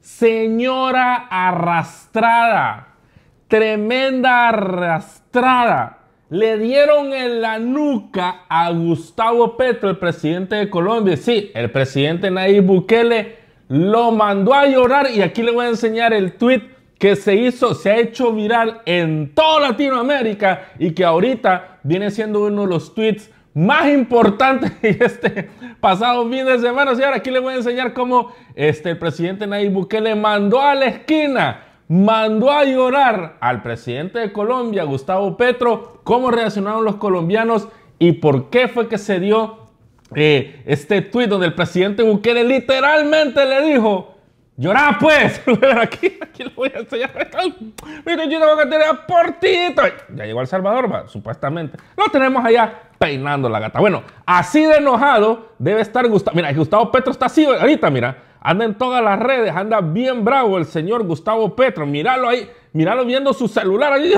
Señora arrastrada, tremenda arrastrada. Le dieron en la nuca a Gustavo Petro, el presidente de Colombia. Sí, el presidente Nayib Bukele lo mandó a llorar y aquí le voy a enseñar el tweet que se hizo, se ha hecho viral en toda Latinoamérica y que ahorita viene siendo uno de los tweets más importante este pasado fin de semana. Y ahora aquí les voy a enseñar cómo este, el presidente Nayib Bukele mandó a la esquina, mandó a llorar al presidente de Colombia, Gustavo Petro, cómo reaccionaron los colombianos y por qué fue que se dio eh, este tuit donde el presidente Bukele literalmente le dijo, ¡Llorá, pues! aquí, aquí lo voy a enseñar. Mi cochino a portito. Ya llegó El Salvador, supuestamente. Lo tenemos allá peinando la gata. Bueno, así de enojado debe estar Gustavo. Mira, Gustavo Petro está así ahorita, mira. Anda en todas las redes, anda bien bravo el señor Gustavo Petro. Míralo ahí, míralo viendo su celular. Ahí.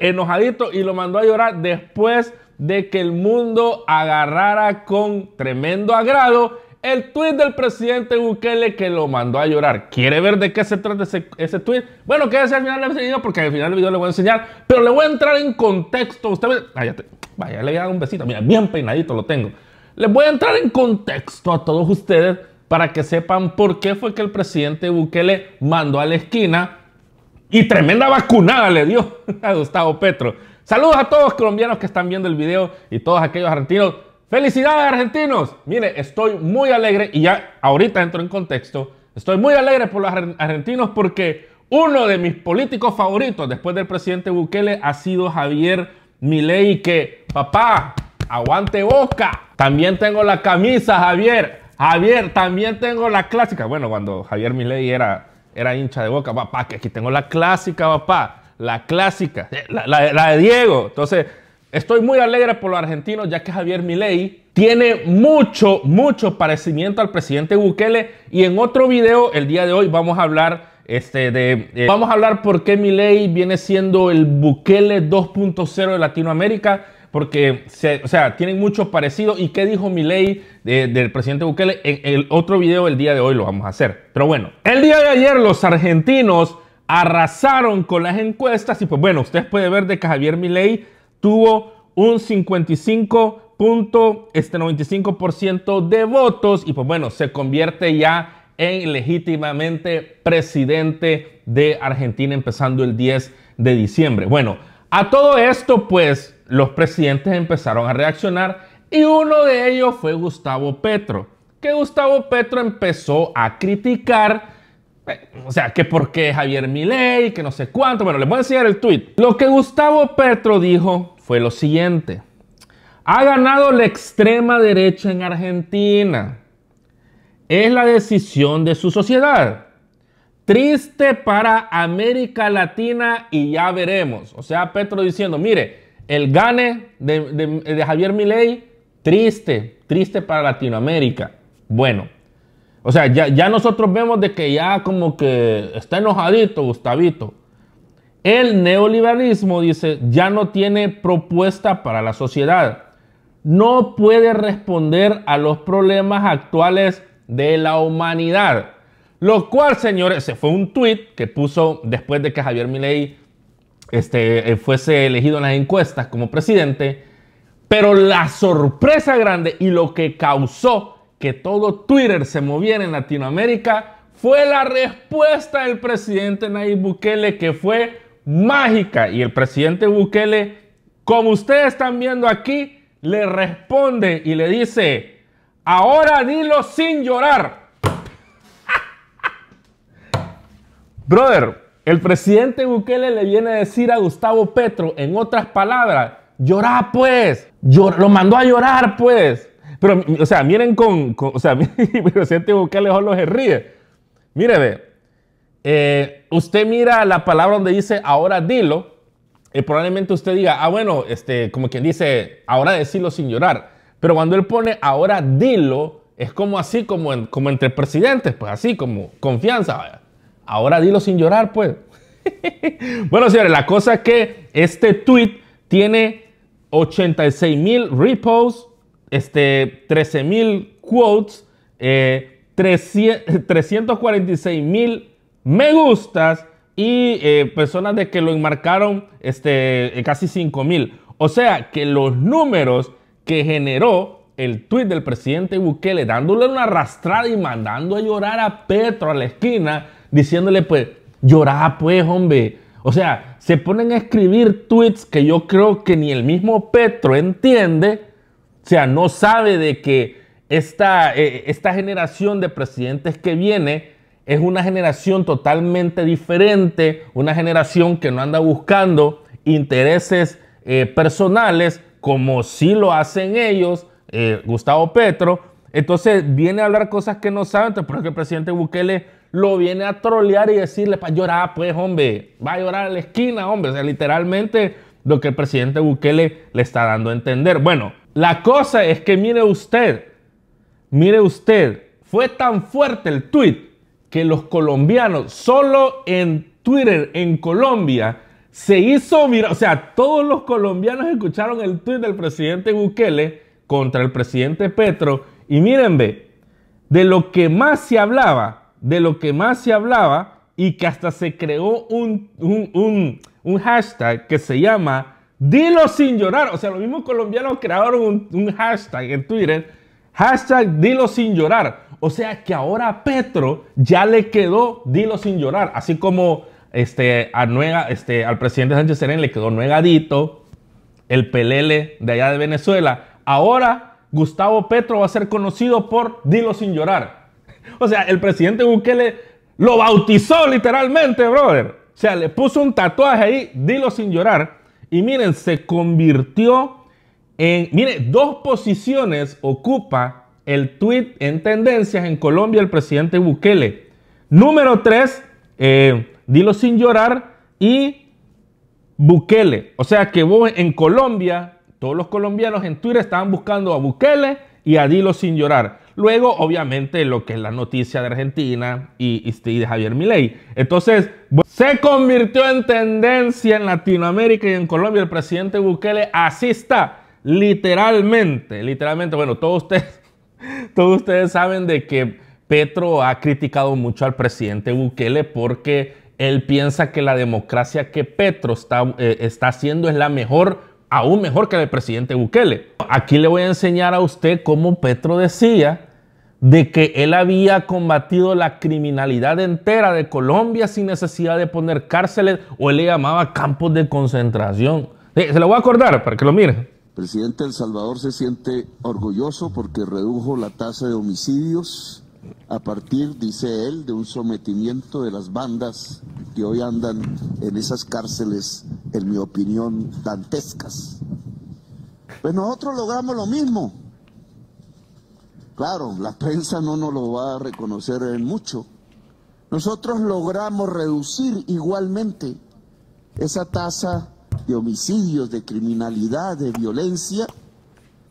Enojadito y lo mandó a llorar después de que el mundo agarrara con tremendo agrado el tuit del presidente Bukele que lo mandó a llorar. ¿Quiere ver de qué se trata ese, tweet. tuit? Bueno, quédese al final del video porque al final del video le voy a enseñar, pero le voy a entrar en contexto. Usted vaya, le voy a dar un besito. Mira, bien peinadito lo tengo. Les voy a entrar en contexto a todos ustedes para que sepan por qué fue que el presidente Bukele mandó a la esquina y tremenda vacunada le dio a Gustavo Petro. Saludos a todos los colombianos que están viendo el video y todos aquellos argentinos Felicidades argentinos. Mire, estoy muy alegre y ya ahorita entro en contexto. Estoy muy alegre por los argentinos porque uno de mis políticos favoritos después del presidente Bukele ha sido Javier Milei que, papá, aguante boca. También tengo la camisa, Javier. Javier, también tengo la clásica. Bueno, cuando Javier Milei era, era hincha de boca, papá, que aquí tengo la clásica, papá. La clásica, eh, la de Diego. Entonces, Estoy muy alegre por los argentinos, ya que Javier Milei tiene mucho, mucho parecimiento al presidente Bukele. Y en otro video, el día de hoy, vamos a hablar este, de, eh, vamos a hablar por qué Milei viene siendo el Bukele 2.0 de Latinoamérica. Porque, o sea, tienen mucho parecido. ¿Y qué dijo Milei del presidente Bukele? En el otro video, el día de hoy, lo vamos a hacer. Pero bueno, el día de ayer los argentinos arrasaron con las encuestas. Y pues bueno, ustedes pueden ver de que Javier Milei tuvo un 55 este de votos y pues bueno, se convierte ya en legítimamente presidente de Argentina empezando el 10 de diciembre. Bueno, a todo esto pues los presidentes empezaron a reaccionar y uno de ellos fue Gustavo Petro, que Gustavo Petro empezó a criticar eh, o sea, que por qué Javier Milei, que no sé cuánto. Bueno, les voy a enseñar el tweet. Lo que Gustavo Petro dijo fue lo siguiente. Ha ganado la extrema derecha en Argentina. Es la decisión de su sociedad. Triste para América Latina y ya veremos. O sea, Petro diciendo, mire, el gane de, Javier Milei, triste, triste para Latinoamérica. Bueno, o sea, ya, ya nosotros vemos de que ya como que está enojadito Gustavito. El neoliberalismo, dice, ya no tiene propuesta para la sociedad. No puede responder a los problemas actuales de la humanidad. Lo cual, señores, se fue un tweet que puso después de que Javier Milei este, eh, fuese elegido en las encuestas como presidente. Pero la sorpresa grande y lo que causó que todo Twitter se moviera en Latinoamérica fue la respuesta del presidente Nayib Bukele que fue mágica. Y el presidente Bukele, como ustedes están viendo aquí, le responde y le dice, ahora dilo sin llorar. Brother, el presidente Bukele le viene a decir a Gustavo Petro, en otras palabras, llorá pues, lo mandó a llorar pues. Pero, o sea, miren con, o sea, el presidente Bukele solo se ríe. Mire, eh, usted mira la palabra donde dice ahora dilo, y probablemente usted diga, ah, bueno, este, como quien dice, ahora decirlo sin llorar. Pero cuando él pone ahora dilo, es como así, como, como entre presidentes, pues así, como confianza. Ahora dilo sin llorar, pues. bueno, señores, la cosa es que este tweet tiene 86 mil reposts, este, 13 mil quotes, 346 eh, mil me gustas y eh, personas de que lo enmarcaron este, casi 5 mil. O sea que los números que generó el tweet del presidente Bukele dándole una arrastrada y mandando a llorar a Petro a la esquina, diciéndole pues, llorá pues hombre. O sea, se ponen a escribir tweets que yo creo que ni el mismo Petro entiende. O sea, no sabe de que esta, eh, esta generación de presidentes que viene es una generación totalmente diferente, una generación que no anda buscando intereses eh, personales como sí lo hacen ellos, eh, Gustavo Petro. Entonces viene a hablar cosas que no saben, pero es que el presidente Bukele lo viene a trolear y decirle, para llorar, pues, hombre, va a llorar a la esquina, hombre. O sea, literalmente lo que el presidente Bukele le está dando a entender. Bueno, la cosa es que mire usted, mire usted, fue tan fuerte el tuit que los colombianos, solo en Twitter, en Colombia, se hizo viral. O sea, todos los colombianos escucharon el tweet del presidente Bukele contra el presidente Petro. Y miren, ve, de lo que más se hablaba, de lo que más se hablaba, y que hasta se creó un, un hashtag que se llama Dilo sin llorar. O sea, los mismos colombianos crearon un, hashtag en Twitter, hashtag Dilo sin llorar o sea que ahora Petro ya le quedó, dilo sin llorar, así como este, este, al presidente Sánchez Serén le quedó nuegadito, el pelele de allá de Venezuela. Ahora Gustavo Petro va a ser conocido por dilo sin llorar. O sea, el presidente Bukele lo bautizó literalmente, brother. O sea, le puso un tatuaje ahí, dilo sin llorar. Y miren, se convirtió en, miren, dos posiciones ocupa el tweet en tendencias en Colombia el presidente Bukele. Número 3, eh, dilo sin llorar y Bukele. O sea que vos en Colombia, todos los colombianos en Twitter estaban buscando a Bukele y a dilo sin llorar. Luego, obviamente, lo que es la noticia de Argentina y, y este, de Javier Milei. Entonces, se convirtió en tendencia en Latinoamérica y en Colombia el presidente Bukele. Así está, literalmente, literalmente. Bueno, todos ustedes todos ustedes saben de que Petro ha criticado mucho al presidente Bukele porque él piensa que la democracia que Petro eh, está, haciendo es la mejor, aún mejor que la del presidente Bukele. Aquí le voy a enseñar a usted cómo Petro decía de que él había combatido la criminalidad entera de Colombia sin necesidad de poner cárceles o él le llamaba campos de concentración. Eh, se lo voy a acordar para que lo mire presidente El Salvador se siente orgulloso porque redujo la tasa de homicidios a partir, dice él, de un sometimiento de las bandas que hoy andan en esas cárceles, en mi opinión, dantescas. Pues nosotros logramos lo mismo. Claro, la prensa no nos lo va a reconocer en mucho. Nosotros logramos reducir igualmente esa tasa de homicidios, de criminalidad, de violencia,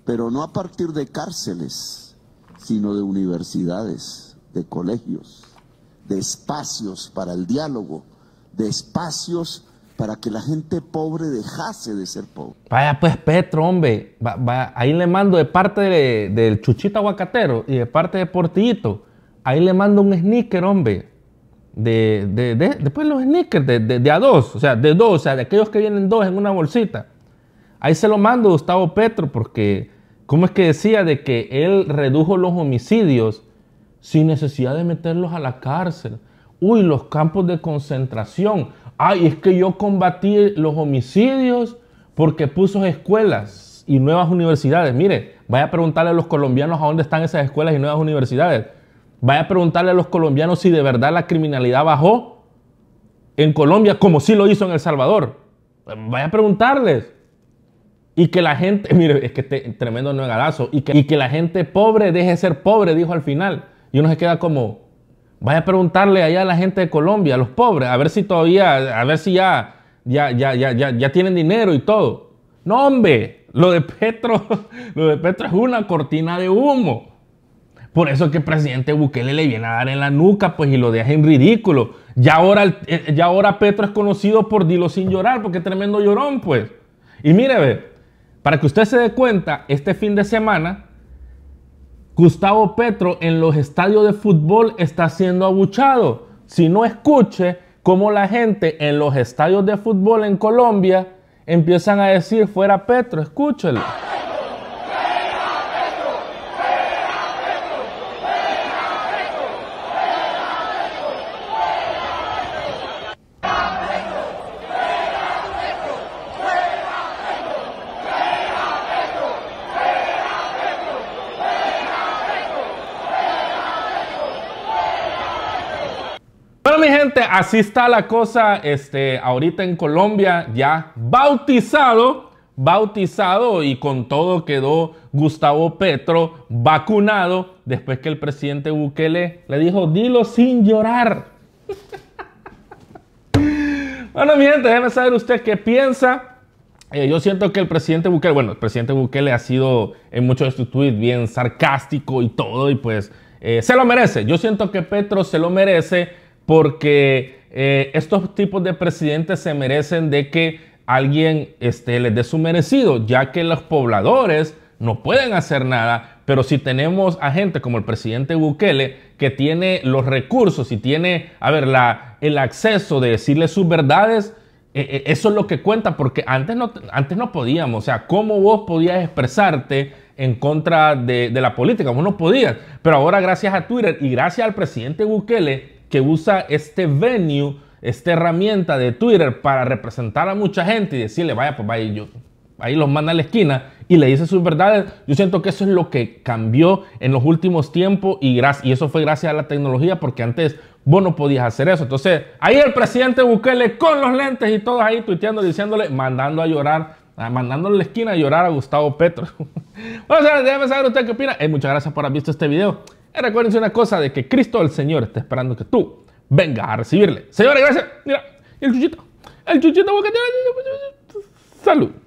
pero no a partir de cárceles, sino de universidades, de colegios, de espacios para el diálogo, de espacios para que la gente pobre dejase de ser pobre. Vaya pues Petro, hombre, va, ahí le mando de parte del chuchita Chuchito Aguacatero y de parte de Portillito, ahí le mando un sneaker, hombre, de, después los sneakers, de, de, a dos, o sea, de dos, o sea, de aquellos que vienen dos en una bolsita. Ahí se lo mando Gustavo Petro porque, ¿cómo es que decía de que él redujo los homicidios sin necesidad de meterlos a la cárcel? Uy, los campos de concentración. Ay, es que yo combatí los homicidios porque puso escuelas y nuevas universidades. Mire, vaya a preguntarle a los colombianos a dónde están esas escuelas y nuevas universidades Vaya a preguntarle a los colombianos si de verdad la criminalidad bajó en Colombia como sí lo hizo en El Salvador. Pues vaya a preguntarles. Y que la gente, mire, es que este tremendo no y que, y que la gente pobre deje de ser pobre, dijo al final. Y uno se queda como, vaya a preguntarle allá a la gente de Colombia, a los pobres, a ver si todavía, a ver si ya, ya, ya, ya, ya, ya tienen dinero y todo. No, hombre, lo de Petro, lo de Petro es una cortina de humo. Por eso que el presidente Bukele le viene a dar en la nuca, pues, y lo deja en ridículo. Ya ahora, eh, ahora Petro es conocido por Dilo sin llorar, porque tremendo llorón, pues. Y mire, para que usted se dé cuenta, este fin de semana, Gustavo Petro en los estadios de fútbol está siendo abuchado. Si no escuche cómo la gente en los estadios de fútbol en Colombia empiezan a decir fuera Petro, escúchelo. así está la cosa este, ahorita en Colombia, ya bautizado, bautizado y con todo quedó Gustavo Petro vacunado después que el presidente Bukele le dijo, dilo sin llorar. bueno, mi gente, déjeme saber usted qué piensa. Eh, yo siento que el presidente Bukele, bueno, el presidente Bukele ha sido en muchos de sus tweets bien sarcástico y todo, y pues eh, se lo merece. Yo siento que Petro se lo merece porque eh, estos tipos de presidentes se merecen de que alguien este, les dé su merecido, ya que los pobladores no pueden hacer nada, pero si tenemos a gente como el presidente Bukele, que tiene los recursos y tiene, a ver, el acceso de decirle sus verdades, eh, eh, eso es lo que cuenta, porque antes no, antes no podíamos, o sea, ¿cómo vos podías expresarte? en contra de, de la política, vos no podías, pero ahora gracias a Twitter y gracias al presidente Bukele, que usa este venue, esta herramienta de Twitter para representar a mucha gente y decirle, vaya, pues vaya, yo, ahí los manda a la esquina y le dice sus verdades. Yo siento que eso es lo que cambió en los últimos tiempos y, y eso fue gracias a la tecnología porque antes vos no podías hacer eso. Entonces, ahí el presidente Bukele con los lentes y todos ahí tuiteando, diciéndole, mandando a llorar. Ah, mandándole a la esquina a llorar a Gustavo Petro. bueno, señores, déjenme saber usted qué opina. Eh, muchas gracias por haber visto este video. Recuérdense una cosa de que Cristo el Señor está esperando que tú vengas a recibirle. Señora, gracias. Mira, el chuchito. El chuchito. Pues, pues, pues, salud.